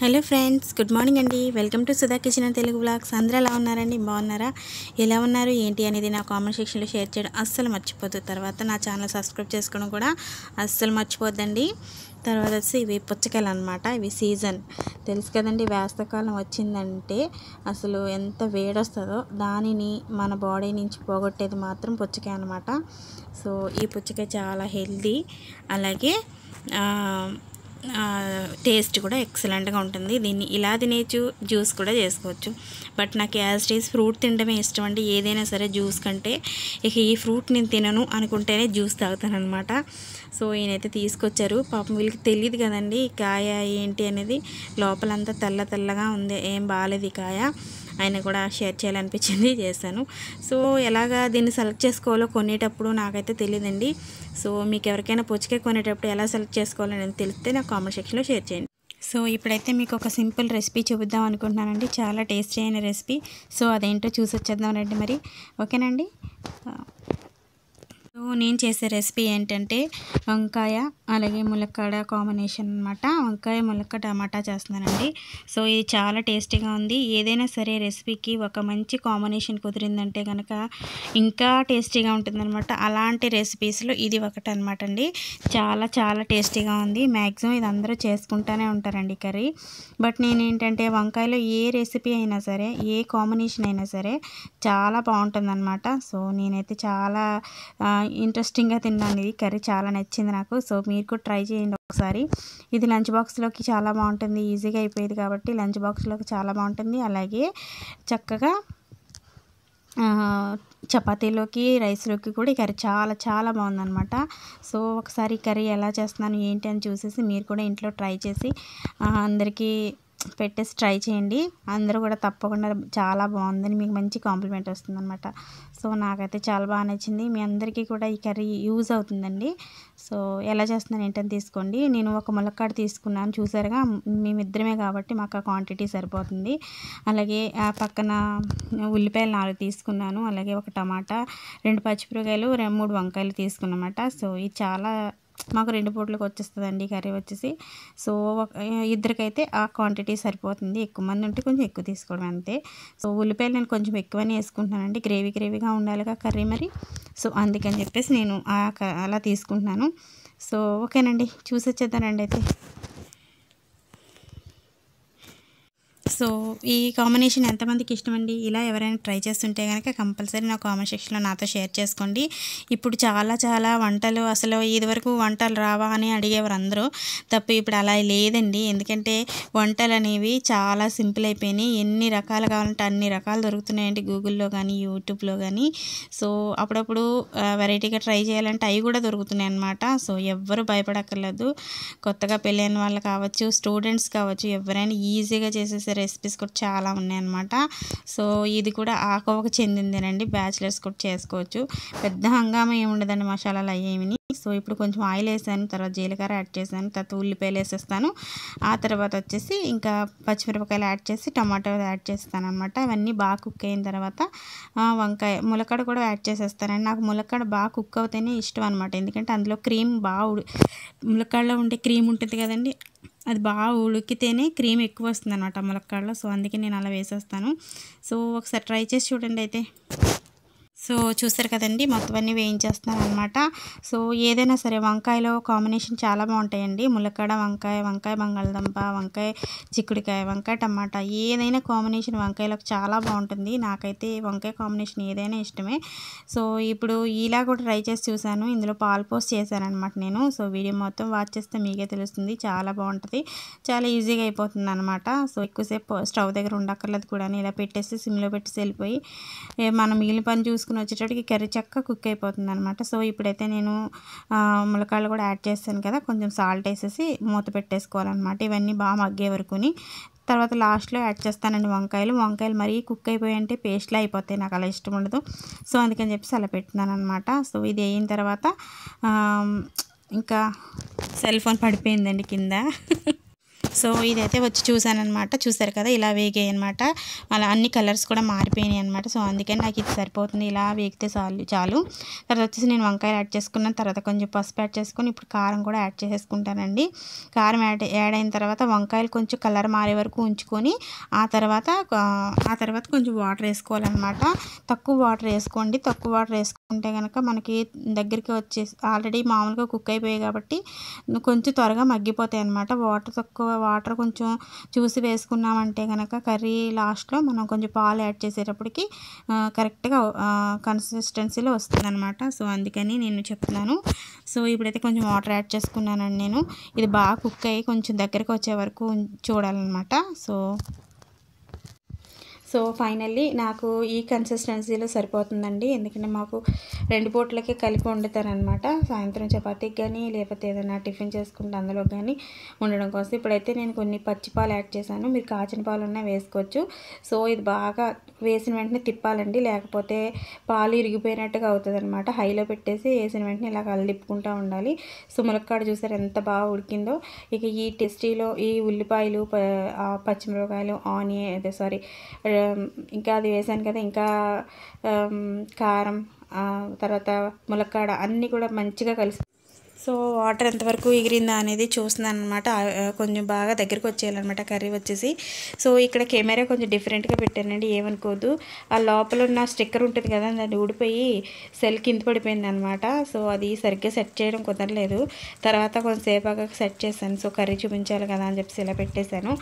hello friends good morning అండి welcome to Sudha kitchen Telugu blogs అందరూ ఎలా ఉన్నారండి బాగున్నారా ఎలా ఉన్నారు ఏంటి అనేది నా కామెంట్ సెక్షన్లో షేర్ చేయడం అస్సలు మర్చిపోద్దు తర్వాత నా ఛానల్ సబ్స్క్రైబ్ చేసుకోవడం కూడా అస్సలు మర్చిపోద్దండి తర్వాత వచ్చి ఇవి పుచ్చకాయలు అనమాట ఇవి సీజన్ తెలుసు కదండి వేసవకాలం వచ్చిందంటే అసలు ఎంత వేడొస్తుందో దానిని మన బాడీ నుంచి పోగొట్టేది మాత్రం పుచ్చకాయ అనమాట సో ఈ పుచ్చకాయ చాలా హెల్దీ అలాగే టేస్ట్ కూడా ఎక్సలెంట్గా ఉంటుంది దీన్ని ఇలా తినేచ్చు జ్యూస్ కూడా చేసుకోవచ్చు బట్ నాకు యాజ్ టేస్ ఫ్రూట్ తినడమే ఇష్టం అండి ఏదైనా సరే జ్యూస్ కంటే ఇక ఈ ఫ్రూట్ నేను తినను అనుకుంటేనే జ్యూస్ తాగుతానమాట సో ఈయనైతే తీసుకొచ్చారు పాపం వీళ్ళకి తెలియదు కదండి కాయ ఏంటి అనేది లోపలంతా తెల్ల తెల్లగా ఉంది ఏం బాగాలేదు కాయ ఆయన కూడా షేర్ చేయాలనిపించింది చేశాను సో ఎలాగా దీన్ని సెలెక్ట్ చేసుకోవాలో కొనేటప్పుడు నాకైతే తెలియదండి సో మీకు ఎవరికైనా పుచ్చకాయ కొనేటప్పుడు ఎలా సెలెక్ట్ చేసుకోవాలో నేను తెలిస్తే నాకు కామెంట్ సెక్షన్లో షేర్ చేయండి సో ఇప్పుడైతే మీకు ఒక సింపుల్ రెసిపీ చూపిద్దాం అనుకుంటున్నానండి చాలా టేస్టీ అయిన రెసిపీ సో అదేంటో చూసి వచ్చేద్దామనండి మరి ఓకేనండి నేను చేసే రెసిపీ ఏంటంటే వంకాయ అలాగే ములక్కాడ కాంబినేషన్ అనమాట వంకాయ ములక్క టమాటా చేస్తున్నానండి సో ఇది చాలా టేస్టీగా ఉంది ఏదైనా సరే రెసిపీకి ఒక మంచి కాంబినేషన్ కుదిరిందంటే కనుక ఇంకా టేస్టీగా ఉంటుందన్నమాట అలాంటి రెసిపీస్లో ఇది ఒకటి అనమాట అండి చాలా చాలా టేస్టీగా ఉంది మ్యాక్సిమం ఇది అందరూ చేసుకుంటూనే ఉంటారండి కర్రీ బట్ నేనేంటంటే వంకాయలో ఏ రెసిపీ అయినా సరే ఏ కాంబినేషన్ అయినా సరే చాలా బాగుంటుంది సో నేనైతే చాలా ఇంట్రెస్టింగ్గా తిన్నాను ఇది కర్రీ చాలా నచ్చింది నాకు సో మీరు కూడా ట్రై చేయండి ఒకసారి ఇది లంచ్ బాక్స్లోకి చాలా బాగుంటుంది ఈజీగా అయిపోయేది కాబట్టి లంచ్ బాక్స్లోకి చాలా బాగుంటుంది అలాగే చక్కగా చపాతీలోకి రైస్లోకి కూడా ఈ కర్రీ చాలా చాలా బాగుందనమాట సో ఒకసారి ఈ కర్రీ ఎలా చేస్తున్నాను ఏంటి అని చూసేసి మీరు కూడా ఇంట్లో ట్రై చేసి అందరికీ పెట్టేసి ట్రై చేయండి అందరూ కూడా తప్పకుండా చాలా బాగుందని మీకు మంచి కాంప్లిమెంట్ వస్తుందన్నమాట సో నాకైతే చాలా బాగా నచ్చింది మీ అందరికీ కూడా ఈ కర్రీ యూజ్ అవుతుందండి సో ఎలా చేస్తున్నాను ఏంటని తీసుకోండి నేను ఒక ములక్కాడ తీసుకున్నాను చూసారుగా మేమిద్దరమే కాబట్టి మాకు ఆ క్వాంటిటీ సరిపోతుంది అలాగే ఆ పక్కన ఉల్లిపాయలు నాలుగు తీసుకున్నాను అలాగే ఒక టమాటా రెండు పచ్చిమిరకాయలు మూడు వంకాయలు తీసుకున్నమాట సో ఇది చాలా మాకు రెండు పూటలకు వచ్చేస్తుందండి కర్రీ వచ్చేసి సో ఇద్దరికైతే ఆ క్వాంటిటీ సరిపోతుంది ఎక్కువ మంది ఉంటే కొంచెం ఎక్కువ తీసుకోవడం అంతే సో ఉల్లిపాయలు నేను కొంచెం ఎక్కువనే వేసుకుంటున్నానండి గ్రేవీ గ్రేవీగా ఉండాలిగా కర్రీ మరి సో అందుకని చెప్పేసి నేను అలా తీసుకుంటున్నాను సో ఓకేనండి చూసి వచ్చేద్దానండి అయితే సో ఈ కాంబినేషన్ ఎంతమందికి ఇష్టం అండి ఇలా ఎవరైనా ట్రై చేస్తుంటే కనుక కంపల్సరీ నా కామెంట్ సెక్షన్లో నాతో షేర్ చేసుకోండి ఇప్పుడు చాలా చాలా వంటలు అసలు ఇదివరకు వంటలు రావా అని అడిగేవారు అందరూ తప్ప ఇప్పుడు అలా లేదండి ఎందుకంటే వంటలు అనేవి చాలా సింపుల్ అయిపోయినాయి ఎన్ని రకాలు కావాలంటే అన్ని రకాలు దొరుకుతున్నాయండి గూగుల్లో కానీ యూట్యూబ్లో కానీ సో అప్పుడప్పుడు వెరైటీగా ట్రై చేయాలంటే అవి కూడా దొరుకుతున్నాయి అన్నమాట సో ఎవ్వరు భయపడక్కర్లేదు కొత్తగా పెళ్ళైన వాళ్ళు కావచ్చు స్టూడెంట్స్ కావచ్చు ఎవరైనా ఈజీగా చేసేసారు రెసిపీస్ కూడా చాలా ఉన్నాయన్నమాట సో ఇది కూడా ఆకోవకు చెందిందేనండి బ్యాచిలర్స్ కూడా చేసుకోవచ్చు పెద్ద ఏమి ఏముండదండి మసాలాలు అయ్యేమిని సో ఇప్పుడు కొంచెం ఆయిల్ వేసాను తర్వాత జీలకర్ర యాడ్ చేశాను తర్వాత ఉల్లిపాయలు వేసేస్తాను ఆ తర్వాత వచ్చేసి ఇంకా పచ్చిమిరపకాయలు యాడ్ చేసి టమాటో యాడ్ చేస్తాను అనమాట అవన్నీ బాగా కుక్ అయిన తర్వాత వంకాయ ములక్కడ కూడా యాడ్ చేసేస్తానండి నాకు ములక్కడ బాగా కుక్ అవుతేనే ఇష్టం అనమాట ఎందుకంటే అందులో క్రీమ్ బాగా ములక్కడలో ఉండే క్రీమ్ ఉంటుంది కదండి అది బాగా ఉడికితేనే క్రీమ్ ఎక్కువ వస్తుంది అనమాట ములక్కాడలో సో అందుకే నేను అలా వేసేస్తాను సో ఒకసారి ట్రై చేసి చూడండి అయితే సో చూసారు కదండి మొత్తం అన్నీ వేయించేస్తున్నాను అనమాట సో ఏదైనా సరే వంకాయలో కాంబినేషన్ చాలా బాగుంటాయండి ములక్కడ వంకాయ వంకాయ బంగాళదుంప వంకాయ చిక్కుడికాయ వంకాయ టమాటా ఏదైనా కాంబినేషన్ వంకాయలకు చాలా బాగుంటుంది నాకైతే వంకాయ కాంబినేషన్ ఏదైనా ఇష్టమే సో ఇప్పుడు ఇలా కూడా ట్రై చేసి చూశాను ఇందులో పాలు పోస్ట్ చేశాను అనమాట నేను సో వీడియో మొత్తం వాచ్ చేస్తే మీకే తెలుస్తుంది చాలా బాగుంటుంది చాలా ఈజీగా అయిపోతుంది అనమాట సో ఎక్కువసేపు స్టవ్ దగ్గర ఉండక్కర్లేదు కూడా ఇలా పెట్టేసి సిమ్లో పెట్టేసి వెళ్ళిపోయి మనం మిగిలిన పని చూసుకుని వేసుకుని వచ్చేటప్పటికి కర్రీ చక్క కుక్ అయిపోతుంది అనమాట సో ఇప్పుడైతే నేను ములకాయలు కూడా యాడ్ చేస్తాను కదా కొంచెం సాల్ట్ వేసేసి మూత పెట్టేసుకోవాలన్నమాట ఇవన్నీ బాగా మగ్గే వరకుని తర్వాత లాస్ట్లో యాడ్ చేస్తానండి వంకాయలు వంకాయలు మరీ కుక్ అయిపోయి అంటే పేస్ట్లో అయిపోతాయి నాకు అలా ఇష్టం ఉండదు సో అందుకని చెప్పేసి అలా పెట్టున్నాను అనమాట సో ఇది అయిన తర్వాత ఇంకా సెల్ ఫోన్ పడిపోయిందండి కింద సో ఇదైతే వచ్చి చూశానమాట చూసారు కదా ఇలా వేగాయి అనమాట అలా అన్ని కలర్స్ కూడా మారిపోయినాయి అనమాట సో అందుకని నాకు ఇది సరిపోతుంది ఇలా వేగితే చాలు చాలు తర్వాత వచ్చేసి నేను వంకాయలు యాడ్ చేసుకున్నాను తర్వాత కొంచెం పసుపు యాడ్ చేసుకుని ఇప్పుడు కారం కూడా యాడ్ చేసేసుకుంటానండి కారం యాడ్ యాడ్ అయిన తర్వాత వంకాయలు కొంచెం కలర్ మారే వరకు ఉంచుకొని ఆ తర్వాత ఆ తర్వాత కొంచెం వాటర్ వేసుకోవాలన్నమాట తక్కువ వాటర్ వేసుకోండి తక్కువ వాటర్ వేసుకుంటే కనుక మనకి దగ్గరికి వచ్చేసి ఆల్రెడీ మామూలుగా కుక్ అయిపోయాయి కాబట్టి కొంచెం త్వరగా మగ్గిపోతాయి అనమాట వాటర్ తక్కువ వాటర్ కొంచెం చూసి వేసుకున్నామంటే కనుక కర్రీ లాస్ట్లో మనం కొంచెం పాలు యాడ్ చేసేటప్పటికి కరెక్ట్గా కన్సిస్టెన్సీలో వస్తుందన్నమాట సో అందుకని నేను చెప్తున్నాను సో ఇప్పుడైతే కొంచెం వాటర్ యాడ్ చేసుకున్నానండి నేను ఇది బాగా కుక్ అయ్యి కొంచెం దగ్గరకు వచ్చే వరకు చూడాలన్నమాట సో సో ఫైనల్లీ నాకు ఈ కన్సిస్టెన్సీలో సరిపోతుందండి ఎందుకంటే మాకు రెండు పూటలకే కలిపి వండుతారనమాట సాయంత్రం చపాతీకి కానీ లేకపోతే ఏదైనా టిఫిన్ చేసుకుంటే అందులో కానీ ఉండడం కోసం ఇప్పుడైతే నేను కొన్ని పచ్చిపాలు యాడ్ చేశాను మీరు కాచిన పాలు ఉన్నా వేసుకోవచ్చు సో ఇది బాగా వేసిన వెంటనే తిప్పాలండి లేకపోతే పాలు ఇరిగిపోయినట్టుగా అవుతుంది అనమాట హైలో పెట్టేసి వేసిన వెంటనే ఇలా కలదిప్పుకుంటూ ఉండాలి సో ములక్కాడ చూసారు ఎంత బాగా ఉడికిందో ఇక ఈ టెస్టీలో ఈ ఉల్లిపాయలు పచ్చిమిరపకాయలు ఆనియన్ అదే సారీ ఇంకా అది వేసాను కదా ఇంకా కారం తర్వాత ములక్కాడ అన్నీ కూడా మంచిగా కలిసి సో వాటర్ ఎంతవరకు ఎగిరిందా అనేది చూస్తున్నాను అనమాట కొంచెం బాగా దగ్గరికి వచ్చేయాలన్నమాట కర్రీ వచ్చేసి సో ఇక్కడ కెమెరా కొంచెం డిఫరెంట్గా పెట్టానండి ఏమనుకోదు ఆ లోపల ఉన్న స్టిక్కర్ ఉంటుంది కదా దాన్ని ఊడిపోయి సెల్ కింద పడిపోయింది అనమాట సో అది సరిగ్గా సెట్ చేయడం కుదరలేదు తర్వాత కొంతసేపాగా సెట్ చేశాను సో కర్రీ చూపించాలి కదా అని చెప్పేసి ఇలా పెట్టేశాను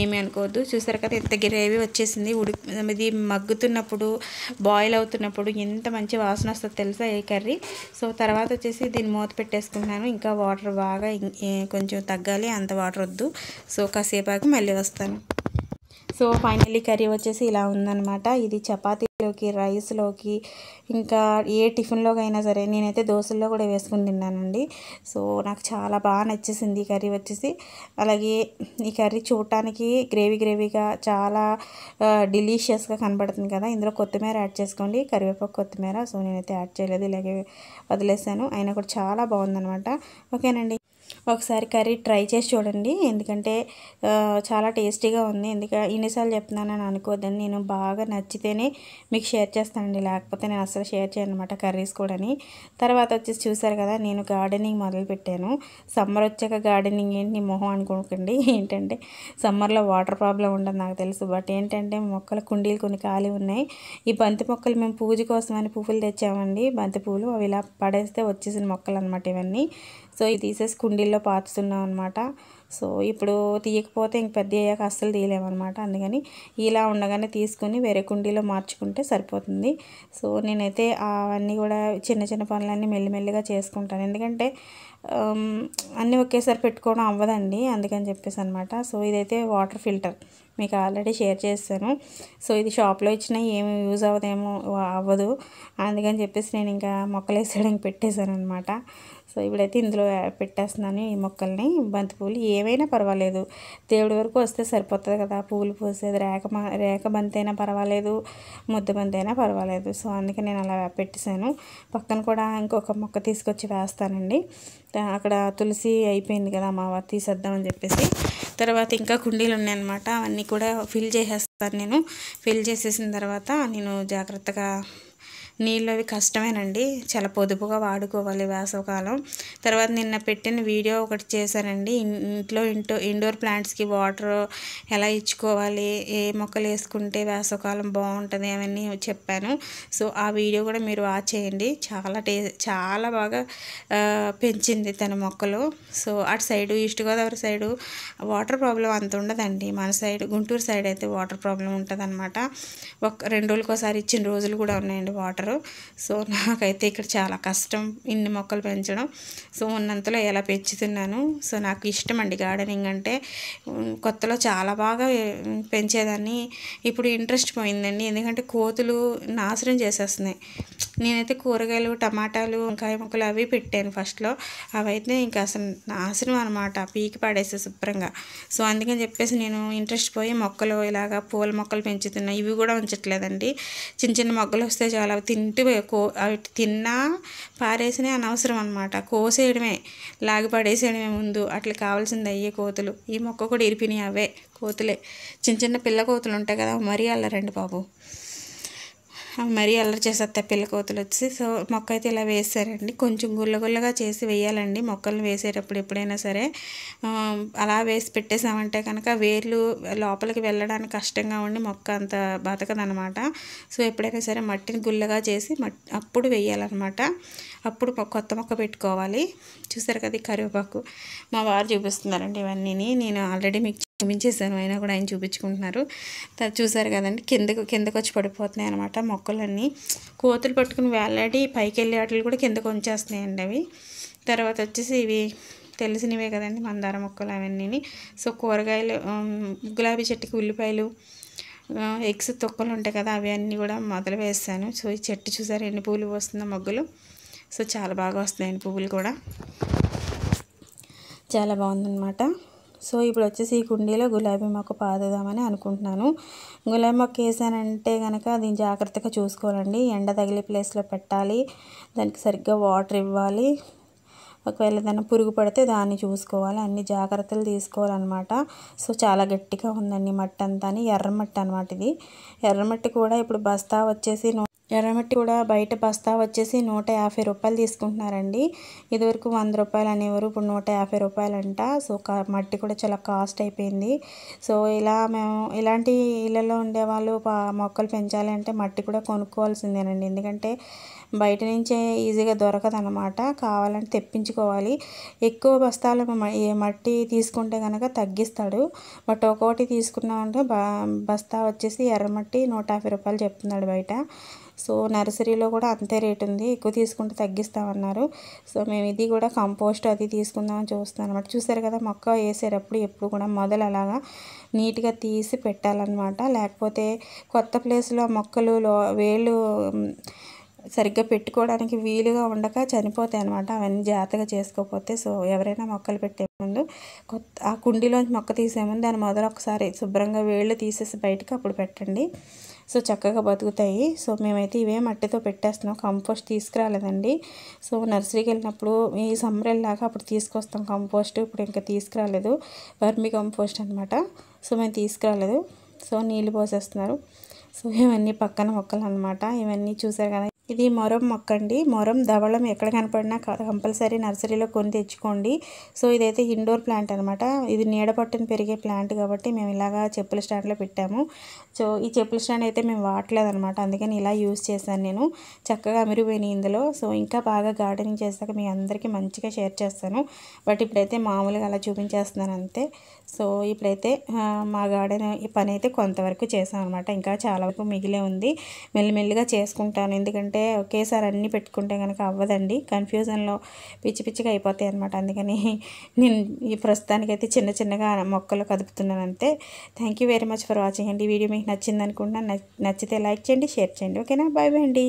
ఏమీ అనుకోవద్దు చూసారు కదా ఇంత గ్రేవీ వచ్చేసింది ఉడి ఇది మగ్గుతున్నప్పుడు బాయిల్ అవుతున్నప్పుడు ఎంత మంచి వాసన వస్తుందో తెలుసా ఈ కర్రీ సో తర్వాత వచ్చేసి దీన్ని మూత పెట్టేసుకుంటాను వేసుకుంటున్నాను ఇంకా వాటర్ బాగా కొంచెం తగ్గాలి అంత వాటర్ వద్దు సో కాసేపాకి మళ్ళీ వస్తాను సో ఫైనల్లీ కర్రీ వచ్చేసి ఇలా ఉందనమాట ఇది చపాతీలోకి రైస్లోకి ఇంకా ఏ టిఫిన్లోకైనా సరే నేనైతే దోశల్లో కూడా వేసుకుని తిన్నానండి సో నాకు చాలా బాగా నచ్చేసింది ఈ కర్రీ వచ్చేసి అలాగే ఈ కర్రీ చూడటానికి గ్రేవీ గ్రేవీగా చాలా డిలీషియస్గా కనబడుతుంది కదా ఇందులో కొత్తిమీర యాడ్ చేసుకోండి కరివేపాకు కొత్తిమీర సో నేనైతే యాడ్ చేయలేదు ఇలాగే వదిలేసాను అయినా కూడా చాలా బాగుందనమాట ఓకేనండి ఒకసారి కర్రీ ట్రై చేసి చూడండి ఎందుకంటే చాలా టేస్టీగా ఉంది ఎందుకంటే ఇన్నిసార్లు చెప్తున్నానని అనుకోద్దని నేను బాగా నచ్చితేనే మీకు షేర్ చేస్తానండి లేకపోతే నేను అసలు షేర్ చేయను అనమాట కర్రీస్ కూడాని తర్వాత వచ్చేసి చూసారు కదా నేను గార్డెనింగ్ మొదలుపెట్టాను సమ్మర్ వచ్చాక గార్డెనింగ్ ఏంటి నీ మొహం అనుకోకండి ఏంటంటే సమ్మర్లో వాటర్ ప్రాబ్లం ఉండదు నాకు తెలుసు బట్ ఏంటంటే మొక్కల కుండీలు కొన్ని ఖాళీ ఉన్నాయి ఈ బంతి మొక్కలు మేము పూజ కోసం అని పువ్వులు తెచ్చామండి బంతి పువ్వులు అవి ఇలా పడేస్తే వచ్చేసిన మొక్కలు అనమాట ఇవన్నీ సో ఇది తీసేసి కుండీల్లో పాతున్నాం అనమాట సో ఇప్పుడు తీయకపోతే ఇంక పెద్ద అయ్యాక అస్సలు తీయలేమన్నమాట అందుకని ఇలా ఉండగానే తీసుకొని వేరే కుండీలో మార్చుకుంటే సరిపోతుంది సో నేనైతే అవన్నీ కూడా చిన్న చిన్న పనులన్నీ మెల్లిమెల్లిగా చేసుకుంటాను ఎందుకంటే అన్నీ ఒకేసారి పెట్టుకోవడం అవ్వదండి అందుకని చెప్పేసి అనమాట సో ఇదైతే వాటర్ ఫిల్టర్ మీకు ఆల్రెడీ షేర్ చేస్తాను సో ఇది షాప్లో ఇచ్చినా ఏమి యూజ్ అవ్వదేమో అవ్వదు అందుకని చెప్పేసి నేను ఇంకా మొక్కలు వేసేయడానికి పెట్టేశాను అనమాట సో ఇప్పుడైతే ఇందులో పెట్టేస్తున్నాను ఈ మొక్కల్ని బంతి పువ్వులు ఏవైనా పర్వాలేదు దేవుడి వరకు వస్తే సరిపోతుంది కదా పువ్వులు పూసేది రేక రేక బంతి అయినా పర్వాలేదు ముద్ద బంతి అయినా పర్వాలేదు సో అందుకే నేను అలా పెట్టేశాను పక్కన కూడా ఇంకొక మొక్క తీసుకొచ్చి వేస్తానండి అక్కడ తులసి అయిపోయింది కదా మావ తీసేద్దామని చెప్పేసి తర్వాత ఇంకా కుండీలు ఉన్నాయన్నమాట అవన్నీ కూడా ఫిల్ చేసేస్తాను నేను ఫిల్ చేసేసిన తర్వాత నేను జాగ్రత్తగా నీళ్ళు అవి కష్టమేనండి చాలా పొదుపుగా వాడుకోవాలి వేసవకాలం తర్వాత నిన్న పెట్టిన వీడియో ఒకటి చేశానండి ఇంట్లో ఇంటో ఇండోర్ ప్లాంట్స్కి వాటర్ ఎలా ఇచ్చుకోవాలి ఏ మొక్కలు వేసుకుంటే వేసవకాలం బాగుంటుంది అవన్నీ చెప్పాను సో ఆ వీడియో కూడా మీరు వాచ్ చేయండి చాలా టే చాలా బాగా పెంచింది తన మొక్కలు సో అటు side east Godavari side water problem అంత ఉండదండి మన సైడ్ గుంటూరు సైడ్ అయితే వాటర్ ప్రాబ్లం ఉంటుంది అనమాట ఒక రెండు రోజులకోసారి ఇచ్చిన రోజులు కూడా ఉన్నాయండి వాటర్ ఉంటారు సో నాకైతే ఇక్కడ చాలా కష్టం ఇన్ని మొక్కలు పెంచడం సో ఉన్నంతలో ఎలా పెంచుతున్నాను సో నాకు ఇష్టం అండి గార్డెనింగ్ అంటే కొత్తలో చాలా బాగా పెంచేదాన్ని ఇప్పుడు ఇంట్రెస్ట్ పోయిందండి ఎందుకంటే కోతులు నాశనం చేసేస్తున్నాయి నేనైతే కూరగాయలు టమాటాలు వంకాయ మొక్కలు అవి పెట్టాను ఫస్ట్లో అవైతే ఇంకా అసలు నాశనం అనమాట పీకి పడేసే శుభ్రంగా సో అందుకని చెప్పేసి నేను ఇంట్రెస్ట్ పోయి మొక్కలు ఇలాగా పూల మొక్కలు పెంచుతున్నా ఇవి కూడా ఉంచట్లేదండి చిన్న చిన్న మొక్కలు వస్తే చాలా తింటూ కో అవి తిన్నా పారేసినవి అనవసరం అనమాట కోసేయడమే లాగి పడేసేయడమే ముందు అట్లా కావాల్సింది అయ్యే కోతులు ఈ మొక్క కూడా ఇరిపినాయి అవే కోతులే చిన్న చిన్న పిల్ల కోతులు ఉంటాయి కదా మరీ అల్లరండి బాబు మరీ అల్లరి చేసేస్తా పిల్లకోతులు వచ్చి సో మొక్క అయితే ఇలా వేసారండి కొంచెం గుల్లగుల్లగా చేసి వేయాలండి మొక్కలు వేసేటప్పుడు ఎప్పుడైనా సరే అలా వేసి పెట్టేసామంటే కనుక వేర్లు లోపలికి వెళ్ళడానికి కష్టంగా ఉండి మొక్క అంత బతకదనమాట సో ఎప్పుడైనా సరే మట్టిని గుల్లగా చేసి అప్పుడు వేయాలన్నమాట అప్పుడు కొత్త మొక్క పెట్టుకోవాలి చూసారు కదా కరివేపాకు మా వారు చూపిస్తున్నారండి ఇవన్నీ నేను ఆల్రెడీ మీకు క్షమించేశాను అయినా కూడా ఆయన చూపించుకుంటున్నారు చూసారు కదండి కిందకు కిందకు వచ్చి పడిపోతున్నాయి అనమాట మొక్కలన్నీ కోతులు పట్టుకుని వేలాడి పైకి వెళ్ళే వాటిని కూడా కిందకు ఉంచేస్తున్నాయండి అవి తర్వాత వచ్చేసి ఇవి తెలిసినవే కదండి మందార మొక్కలు అవన్నీ సో కూరగాయలు గులాబీ చెట్టుకి ఉల్లిపాయలు ఎగ్స్ తొక్కలు ఉంటాయి కదా అవి అన్నీ కూడా మొదలు వేస్తాను సో ఈ చెట్టు చూసారు ఎన్ని పువ్వులు వస్తుందో మొగ్గులు సో చాలా బాగా వస్తున్నాయండి పువ్వులు కూడా చాలా బాగుందన్నమాట సో ఇప్పుడు వచ్చేసి ఈ కుండీలో గులాబీ మొక్క పాదేదామని అనుకుంటున్నాను గులాబీ మొక్క వేసానంటే కనుక దీన్ని జాగ్రత్తగా చూసుకోవాలండి ఎండ తగిలే ప్లేస్లో పెట్టాలి దానికి సరిగ్గా వాటర్ ఇవ్వాలి ఒకవేళ ఏదైనా పురుగు పడితే దాన్ని చూసుకోవాలి అన్ని జాగ్రత్తలు తీసుకోవాలన్నమాట సో చాలా గట్టిగా ఉందండి మట్టి అంతా ఎర్రమట్టి అనమాట ఇది ఎర్రమట్టి కూడా ఇప్పుడు బస్తా వచ్చేసి ఎర్రమట్టి కూడా బయట బస్తా వచ్చేసి నూట యాభై రూపాయలు తీసుకుంటున్నారండి ఇదివరకు వంద రూపాయలు అనేవారు ఇప్పుడు నూట యాభై రూపాయలు అంట సో మట్టి కూడా చాలా కాస్ట్ అయిపోయింది సో ఇలా మేము ఇలాంటి ఇళ్ళల్లో ఉండేవాళ్ళు మొక్కలు పెంచాలి అంటే మట్టి కూడా కొనుక్కోవాల్సిందేనండి ఎందుకంటే బయట నుంచే ఈజీగా అనమాట కావాలంటే తెప్పించుకోవాలి ఎక్కువ బస్తాలు మట్టి తీసుకుంటే కనుక తగ్గిస్తాడు బట్ ఒక్కోటి తీసుకున్నామంటే బస్తా వచ్చేసి ఎర్రమట్టి నూట యాభై రూపాయలు చెప్తున్నాడు బయట సో నర్సరీలో కూడా అంతే రేట్ ఉంది ఎక్కువ తీసుకుంటే తగ్గిస్తామన్నారు సో మేము ఇది కూడా కంపోస్ట్ అది తీసుకుందామని చూస్తున్నాం అనమాట చూసారు కదా మొక్క వేసేటప్పుడు ఎప్పుడు కూడా మొదలు అలాగా నీట్గా తీసి పెట్టాలన్నమాట లేకపోతే కొత్త ప్లేస్లో మొక్కలు లో వేళ్ళు సరిగ్గా పెట్టుకోవడానికి వీలుగా ఉండక చనిపోతాయి అనమాట అవన్నీ జాగ్రత్తగా చేసుకోకపోతే సో ఎవరైనా మొక్కలు పెట్టే ముందు కొత్త ఆ కుండీలోంచి మొక్క తీసే ముందు దాని మొదలు ఒకసారి శుభ్రంగా వేళ్ళు తీసేసి బయటకు అప్పుడు పెట్టండి సో చక్కగా బతుకుతాయి సో మేమైతే ఇవే మట్టితో పెట్టేస్తున్నాం కంపోస్ట్ తీసుకురాలేదండి సో నర్సరీకి వెళ్ళినప్పుడు ఈ సమ్మరెళ్ళాక అప్పుడు తీసుకొస్తాం కంపోస్ట్ ఇప్పుడు ఇంకా తీసుకురాలేదు వర్మి కంపోస్ట్ అనమాట సో మేము తీసుకురాలేదు సో నీళ్ళు పోసేస్తున్నారు సో ఇవన్నీ పక్కన మొక్కలు అనమాట ఇవన్నీ చూసారు కదా ఇది మొరం మొక్క అండి మొరం ధవళం ఎక్కడ కనపడినా కంపల్సరీ నర్సరీలో కొని తెచ్చుకోండి సో ఇదైతే ఇండోర్ ప్లాంట్ అనమాట ఇది నీడ పట్టును పెరిగే ప్లాంట్ కాబట్టి మేము ఇలాగా చెప్పుల స్టాండ్లో పెట్టాము సో ఈ చెప్పుల స్టాండ్ అయితే మేము వాడలేదు అనమాట అందుకని ఇలా యూజ్ చేశాను నేను చక్కగా అమిరిపోయినాయి ఇందులో సో ఇంకా బాగా గార్డెనింగ్ చేశాక మీ అందరికీ మంచిగా షేర్ చేస్తాను బట్ ఇప్పుడైతే మామూలుగా అలా చూపించేస్తున్నాను అంతే సో ఇప్పుడైతే మా గార్డెన్ ఈ పని అయితే కొంతవరకు చేసాం అనమాట ఇంకా చాలా వరకు మిగిలే ఉంది మెల్లిమెల్లిగా చేసుకుంటాను ఎందుకంటే పెట్టుకుంటే ఒకేసారి అన్నీ పెట్టుకుంటే కనుక అవ్వదండి కన్ఫ్యూజన్లో పిచ్చి పిచ్చిగా అయిపోతాయి అనమాట అందుకని నేను ఈ ప్రస్తుతానికైతే చిన్న చిన్నగా మొక్కలు కదుపుతున్నాను అంతే thank you very much for watching అండి వీడియో మీకు నచ్చింది అనుకుంటున్నా నచ్చితే లైక్ చేయండి షేర్ చేయండి ఓకేనా బాయ్ బాయ్ అండి